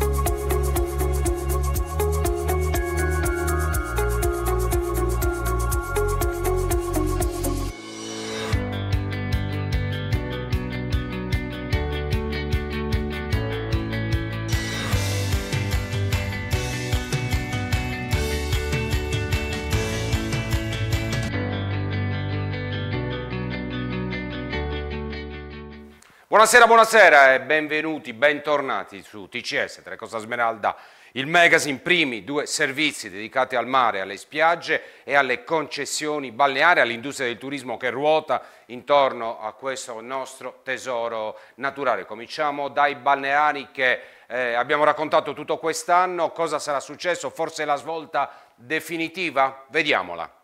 you. Buonasera, buonasera e benvenuti, bentornati su TCS Trecosta Smeralda, il magazine primi due servizi dedicati al mare, alle spiagge e alle concessioni balneari, all'industria del turismo che ruota intorno a questo nostro tesoro naturale. Cominciamo dai balneari che eh, abbiamo raccontato tutto quest'anno, cosa sarà successo, forse la svolta definitiva? Vediamola.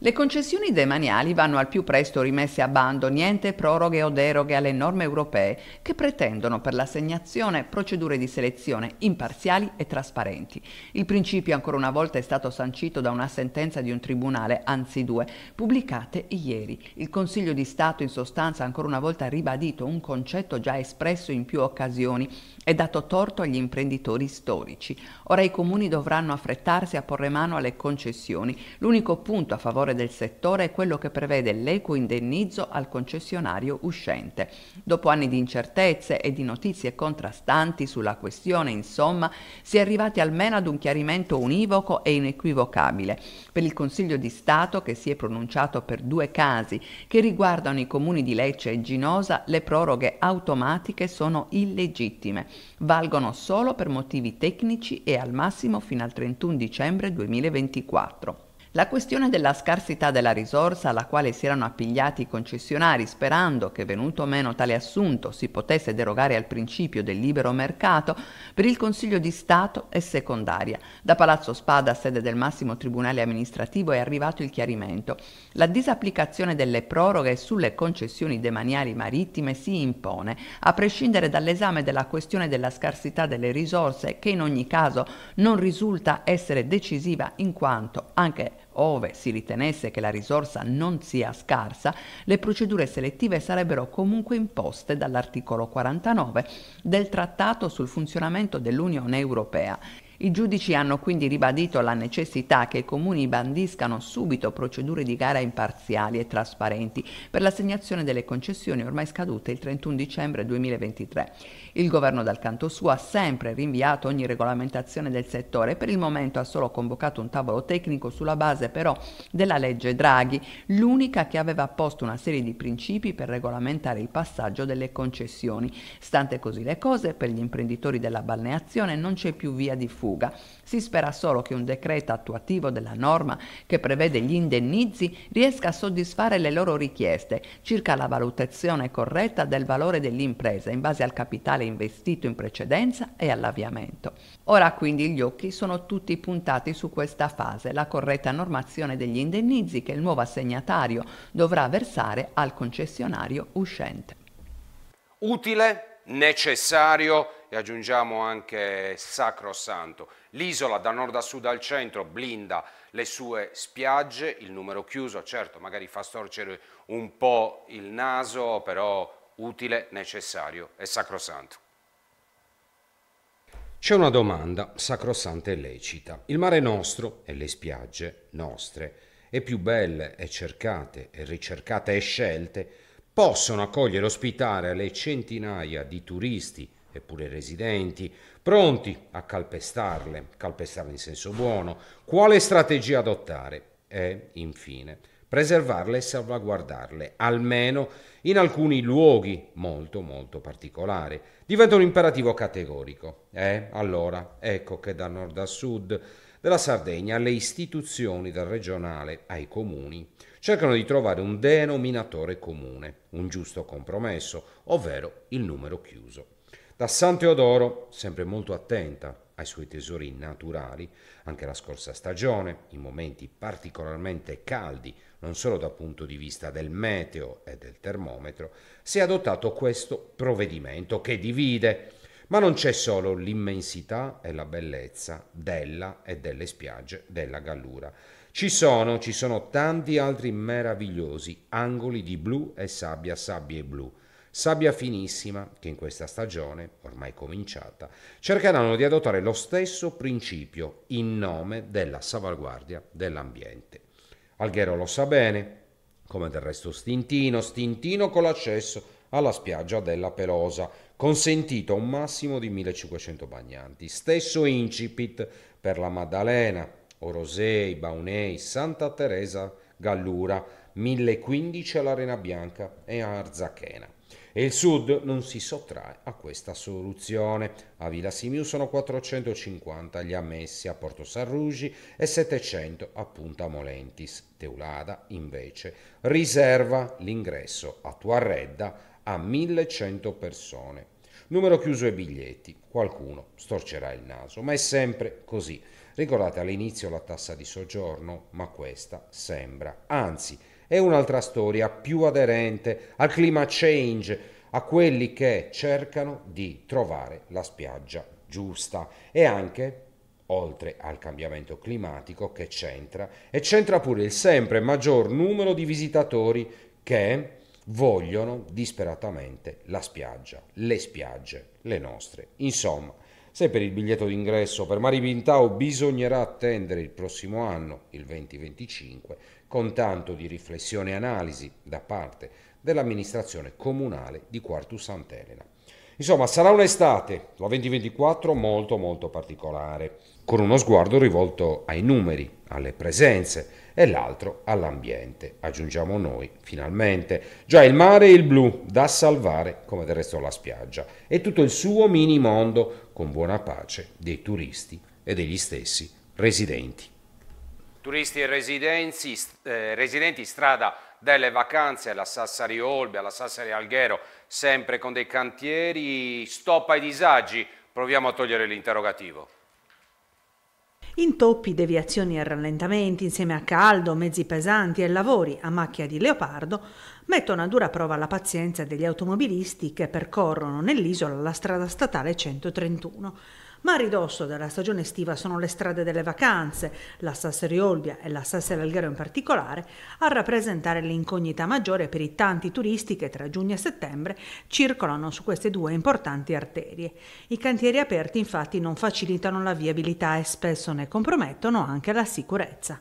Le concessioni demaniali vanno al più presto rimesse a bando, niente proroghe o deroghe alle norme europee che pretendono per l'assegnazione procedure di selezione imparziali e trasparenti. Il principio ancora una volta è stato sancito da una sentenza di un tribunale, anzi due, pubblicate ieri. Il Consiglio di Stato in sostanza ancora una volta ha ribadito un concetto già espresso in più occasioni, è dato torto agli imprenditori storici. Ora i comuni dovranno affrettarsi a porre mano alle concessioni. L'unico punto a favore del settore è quello che prevede l'equo indennizzo al concessionario uscente. Dopo anni di incertezze e di notizie contrastanti sulla questione, insomma, si è arrivati almeno ad un chiarimento univoco e inequivocabile. Per il Consiglio di Stato, che si è pronunciato per due casi che riguardano i comuni di Lecce e Ginosa, le proroghe automatiche sono illegittime valgono solo per motivi tecnici e al massimo fino al 31 dicembre 2024. La questione della scarsità della risorsa alla quale si erano appigliati i concessionari sperando che venuto meno tale assunto si potesse derogare al principio del libero mercato, per il Consiglio di Stato è secondaria. Da Palazzo Spada, sede del massimo tribunale amministrativo, è arrivato il chiarimento. La disapplicazione delle proroghe sulle concessioni demaniali marittime si impone, a prescindere dall'esame della questione della scarsità delle risorse che in ogni caso non risulta essere decisiva in quanto anche ove si ritenesse che la risorsa non sia scarsa, le procedure selettive sarebbero comunque imposte dall'articolo 49 del Trattato sul funzionamento dell'Unione Europea i giudici hanno quindi ribadito la necessità che i comuni bandiscano subito procedure di gara imparziali e trasparenti per l'assegnazione delle concessioni ormai scadute il 31 dicembre 2023. Il governo dal canto suo ha sempre rinviato ogni regolamentazione del settore e per il momento ha solo convocato un tavolo tecnico sulla base però della legge Draghi, l'unica che aveva posto una serie di principi per regolamentare il passaggio delle concessioni. Stante così le cose, per gli imprenditori della balneazione non c'è più via di fuga fuga. Si spera solo che un decreto attuativo della norma che prevede gli indennizi riesca a soddisfare le loro richieste circa la valutazione corretta del valore dell'impresa in base al capitale investito in precedenza e all'avviamento. Ora quindi gli occhi sono tutti puntati su questa fase, la corretta normazione degli indennizi che il nuovo assegnatario dovrà versare al concessionario uscente. Utile, necessario, e aggiungiamo anche Sacrosanto. L'isola da nord a sud al centro blinda le sue spiagge, il numero chiuso certo magari fa storcere un po' il naso, però utile, necessario e sacrosanto. C'è una domanda sacrosanta e lecita. Il mare nostro e le spiagge nostre, e più belle e cercate e ricercate e scelte, possono accogliere e ospitare le centinaia di turisti eppure residenti, pronti a calpestarle, calpestarle in senso buono, quale strategia adottare e, infine, preservarle e salvaguardarle, almeno in alcuni luoghi molto molto particolari. Diventa un imperativo categorico. E allora ecco che da nord a sud della Sardegna le istituzioni dal regionale ai comuni cercano di trovare un denominatore comune, un giusto compromesso, ovvero il numero chiuso. Da San Teodoro, sempre molto attenta ai suoi tesori naturali, anche la scorsa stagione, in momenti particolarmente caldi, non solo dal punto di vista del meteo e del termometro, si è adottato questo provvedimento che divide. Ma non c'è solo l'immensità e la bellezza della e delle spiagge della Gallura. Ci sono, ci sono tanti altri meravigliosi angoli di blu e sabbia, sabbie blu Sabbia Finissima, che in questa stagione, ormai cominciata, cercheranno di adottare lo stesso principio in nome della salvaguardia dell'ambiente. Alghero lo sa bene, come del resto Stintino, Stintino con l'accesso alla spiaggia della Pelosa, consentito un massimo di 1500 bagnanti. Stesso incipit per la Maddalena, Orosei, Baunei, Santa Teresa, Gallura, 1015 all'Arena Bianca e a Arzachena. E il Sud non si sottrae a questa soluzione. A Villa Simiu sono 450 gli ammessi, a Porto Sarrugi e 700 a Punta Molentis. Teulada, invece, riserva l'ingresso a Tuarredda a 1100 persone. Numero chiuso e biglietti. Qualcuno storcerà il naso, ma è sempre così. Ricordate all'inizio la tassa di soggiorno, ma questa sembra, anzi, è un'altra storia più aderente al climate change, a quelli che cercano di trovare la spiaggia giusta e anche oltre al cambiamento climatico che c'entra e c'entra pure il sempre maggior numero di visitatori che vogliono disperatamente la spiaggia, le spiagge, le nostre. Insomma, se per il biglietto d'ingresso per Mari Pintao bisognerà attendere il prossimo anno, il 2025, con tanto di riflessione e analisi da parte dell'amministrazione comunale di Quartus Sant'Elena. Insomma, sarà un'estate, la 2024, molto molto particolare, con uno sguardo rivolto ai numeri, alle presenze e l'altro all'ambiente, aggiungiamo noi, finalmente. Già il mare e il blu, da salvare, come del resto la spiaggia, e tutto il suo mini mondo, con buona pace dei turisti e degli stessi residenti. Turisti e residenti, eh, residenti strada delle vacanze alla Sassari Olbia, alla Sassari Alghero, sempre con dei cantieri, stop ai disagi, proviamo a togliere l'interrogativo. Intoppi, deviazioni e rallentamenti, insieme a caldo, mezzi pesanti e lavori a macchia di leopardo, mettono a dura prova la pazienza degli automobilisti che percorrono nell'isola la strada statale 131 ma a ridosso della stagione estiva sono le strade delle vacanze, la Sassari Olbia e la Sassari Alghero in particolare, a rappresentare l'incognita maggiore per i tanti turisti che tra giugno e settembre circolano su queste due importanti arterie. I cantieri aperti infatti non facilitano la viabilità e spesso ne compromettono anche la sicurezza.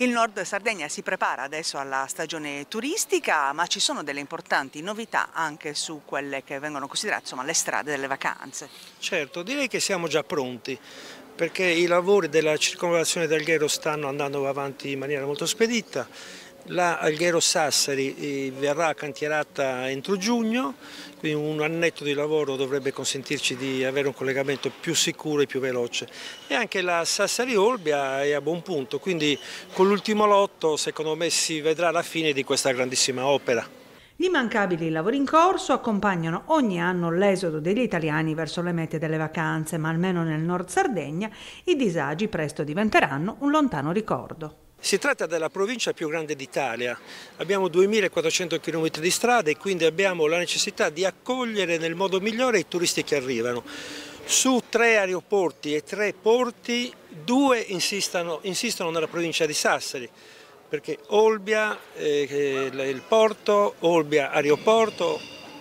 Il nord Sardegna si prepara adesso alla stagione turistica, ma ci sono delle importanti novità anche su quelle che vengono considerate insomma, le strade delle vacanze. Certo, direi che siamo già pronti perché i lavori della circonvallazione del Ghero stanno andando avanti in maniera molto spedita la Alghero Sassari eh, verrà cantierata entro giugno, quindi un annetto di lavoro dovrebbe consentirci di avere un collegamento più sicuro e più veloce. E anche la Sassari Olbia è a buon punto, quindi con l'ultimo lotto secondo me si vedrà la fine di questa grandissima opera. Gli immancabili lavori in corso accompagnano ogni anno l'esodo degli italiani verso le mete delle vacanze, ma almeno nel nord Sardegna i disagi presto diventeranno un lontano ricordo. Si tratta della provincia più grande d'Italia, abbiamo 2400 km di strada e quindi abbiamo la necessità di accogliere nel modo migliore i turisti che arrivano. Su tre aeroporti e tre porti, due insistono, insistono nella provincia di Sassari, perché Olbia, eh, il porto, Olbia aeroporto,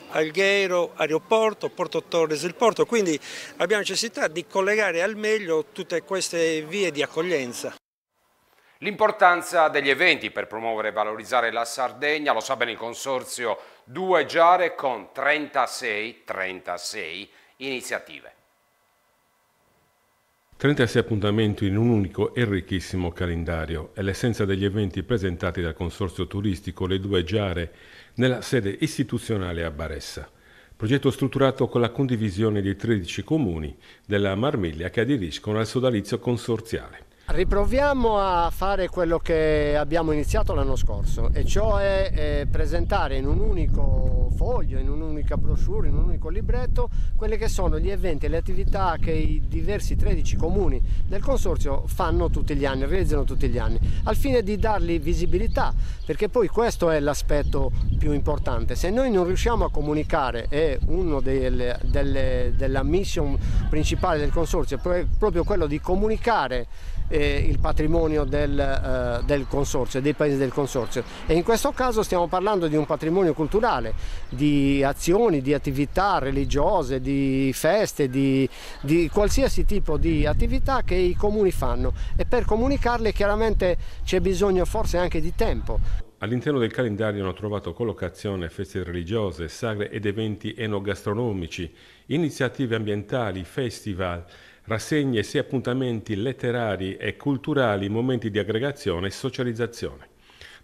Alghero aeroporto, Porto Torres il porto, quindi abbiamo necessità di collegare al meglio tutte queste vie di accoglienza. L'importanza degli eventi per promuovere e valorizzare la Sardegna lo sa bene il consorzio 2 Giare con 36, 36 iniziative. 36 appuntamenti in un unico e ricchissimo calendario è l'essenza degli eventi presentati dal consorzio turistico Le Due Giare nella sede istituzionale a Baressa. Progetto strutturato con la condivisione di 13 comuni della Marmiglia che aderiscono al sodalizio consorziale. Riproviamo a fare quello che abbiamo iniziato l'anno scorso e cioè eh, presentare in un unico foglio, in un'unica brochure, in un unico libretto quelli che sono gli eventi e le attività che i diversi 13 comuni del consorzio fanno tutti gli anni, realizzano tutti gli anni, al fine di dargli visibilità perché poi questo è l'aspetto più importante. Se noi non riusciamo a comunicare e una delle, delle, della mission principale del consorzio è proprio quello di comunicare eh, il patrimonio del, eh, del, consorzio, dei paesi del consorzio. E in questo caso stiamo parlando di un patrimonio culturale, di azioni, di attività religiose, di feste, di, di qualsiasi tipo di attività che i comuni fanno e per comunicarle chiaramente c'è bisogno forse anche di tempo. All'interno del calendario hanno trovato collocazione feste religiose, sagre ed eventi enogastronomici, iniziative ambientali, festival, rassegne sia appuntamenti letterari e culturali, momenti di aggregazione e socializzazione.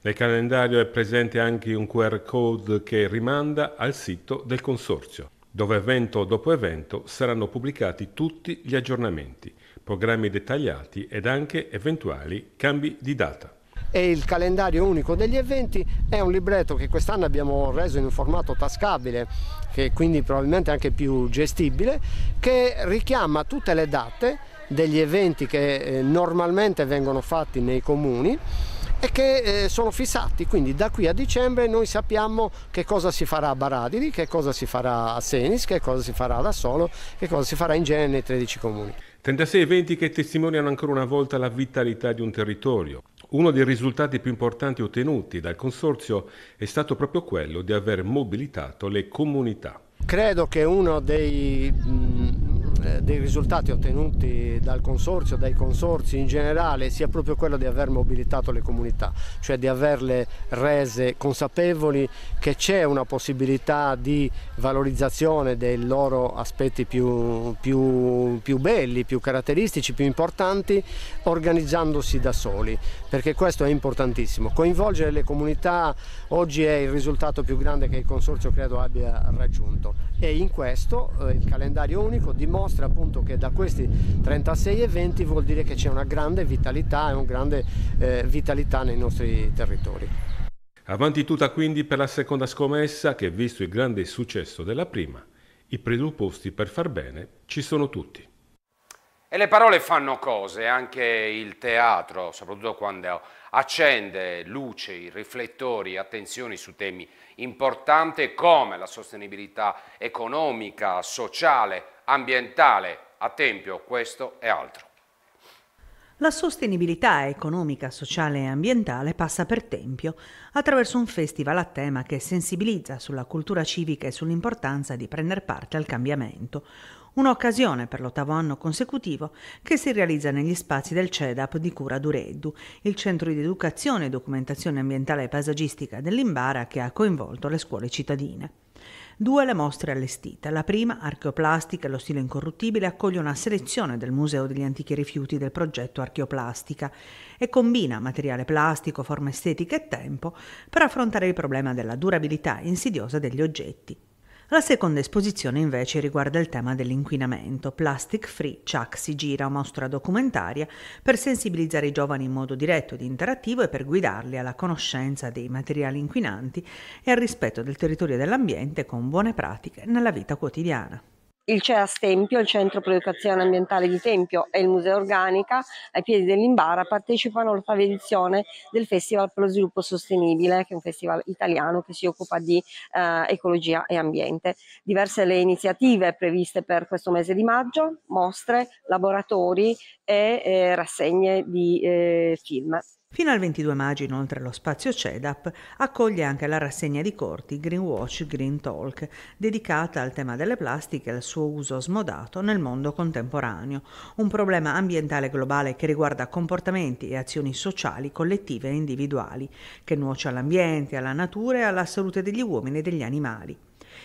Nel calendario è presente anche un QR code che rimanda al sito del Consorzio, dove evento dopo evento saranno pubblicati tutti gli aggiornamenti, programmi dettagliati ed anche eventuali cambi di data e il calendario unico degli eventi è un libretto che quest'anno abbiamo reso in un formato tascabile che quindi probabilmente anche più gestibile che richiama tutte le date degli eventi che eh, normalmente vengono fatti nei comuni e che eh, sono fissati, quindi da qui a dicembre noi sappiamo che cosa si farà a Baradiri, che cosa si farà a Senis, che cosa si farà da solo, che cosa si farà in genere nei 13 comuni. 36 eventi che testimoniano ancora una volta la vitalità di un territorio, uno dei risultati più importanti ottenuti dal Consorzio è stato proprio quello di aver mobilitato le comunità. Credo che uno dei mm, eh, dei risultati ottenuti dal consorzio, dai consorzi in generale, sia proprio quello di aver mobilitato le comunità, cioè di averle rese consapevoli che c'è una possibilità di valorizzazione dei loro aspetti più, più, più belli, più caratteristici, più importanti, organizzandosi da soli, perché questo è importantissimo. Coinvolgere le comunità oggi è il risultato più grande che il consorzio credo abbia raggiunto e in questo eh, il calendario unico dimostra dimostra appunto che da questi 36 eventi vuol dire che c'è una grande vitalità e una grande eh, vitalità nei nostri territori. Avanti tutta quindi per la seconda scommessa che visto il grande successo della prima, i presupposti per far bene ci sono tutti. E le parole fanno cose, anche il teatro, soprattutto quando accende luce, riflettori, attenzioni su temi importanti come la sostenibilità economica, sociale, ambientale, a tempio questo e altro. La sostenibilità economica, sociale e ambientale passa per Tempio attraverso un festival a tema che sensibilizza sulla cultura civica e sull'importanza di prendere parte al cambiamento un'occasione per l'ottavo anno consecutivo che si realizza negli spazi del CEDAP di Cura Dureddu, il centro di educazione e documentazione ambientale e paesaggistica dell'Imbara che ha coinvolto le scuole cittadine. Due le mostre allestite. La prima, Archeoplastica e lo stile incorruttibile, accoglie una selezione del Museo degli Antichi Rifiuti del progetto Archeoplastica e combina materiale plastico, forma estetica e tempo per affrontare il problema della durabilità insidiosa degli oggetti. La seconda esposizione invece riguarda il tema dell'inquinamento. Plastic Free Chuck si gira mostra documentaria per sensibilizzare i giovani in modo diretto ed interattivo e per guidarli alla conoscenza dei materiali inquinanti e al rispetto del territorio e dell'ambiente con buone pratiche nella vita quotidiana. Il CEAS Tempio, il Centro per l'Educazione Ambientale di Tempio e il Museo Organica ai piedi dell'Imbara partecipano all'ottava edizione del Festival per lo Sviluppo Sostenibile, che è un festival italiano che si occupa di eh, ecologia e ambiente. Diverse le iniziative previste per questo mese di maggio, mostre, laboratori e eh, rassegne di eh, film. Fino al 22 maggio, inoltre, lo spazio CEDAP accoglie anche la rassegna di corti Greenwatch Green Talk, dedicata al tema delle plastiche e al suo uso smodato nel mondo contemporaneo, un problema ambientale globale che riguarda comportamenti e azioni sociali, collettive e individuali, che nuoce all'ambiente, alla natura e alla salute degli uomini e degli animali.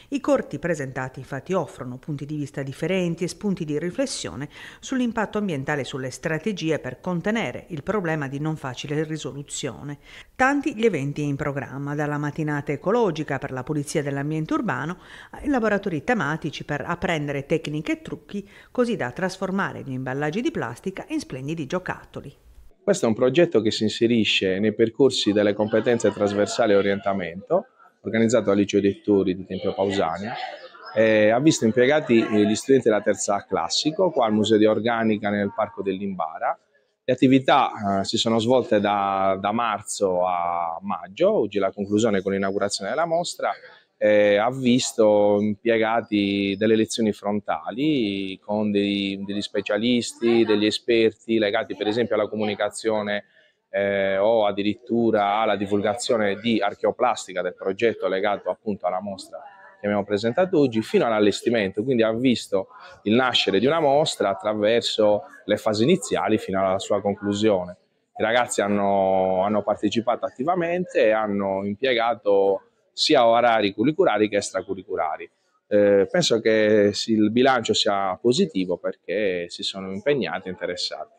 I corti presentati infatti offrono punti di vista differenti e spunti di riflessione sull'impatto ambientale e sulle strategie per contenere il problema di non facile risoluzione. Tanti gli eventi in programma, dalla mattinata ecologica per la pulizia dell'ambiente urbano ai laboratori tematici per apprendere tecniche e trucchi così da trasformare gli imballaggi di plastica in splendidi giocattoli. Questo è un progetto che si inserisce nei percorsi delle competenze trasversali e orientamento organizzato al liceo dei Lettori di Tempio Pausania. Eh, ha visto impiegati gli studenti della terza classico qua al Museo di Organica nel Parco dell'Imbara. Le attività eh, si sono svolte da, da, marzo a maggio, oggi la conclusione con l'inaugurazione della mostra eh, ha visto impiegati delle lezioni frontali con dei, degli specialisti, degli esperti legati per esempio alla comunicazione eh, o addirittura alla divulgazione di archeoplastica del progetto legato appunto alla mostra che abbiamo presentato oggi, fino all'allestimento, quindi ha visto il nascere di una mostra attraverso le fasi iniziali fino alla sua conclusione. I ragazzi hanno, hanno partecipato attivamente e hanno impiegato sia orari curriculari che extracurriculari. Eh, penso che il bilancio sia positivo perché si sono impegnati e interessati.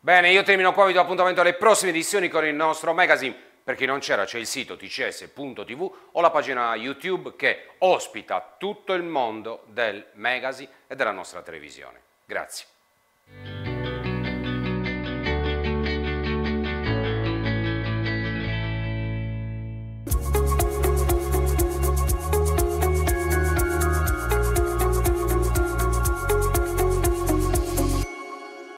Bene, io termino qua, vi do appuntamento alle prossime edizioni con il nostro magazine. Per chi non c'era c'è il sito tcs.tv o la pagina YouTube che ospita tutto il mondo del magazine e della nostra televisione. Grazie.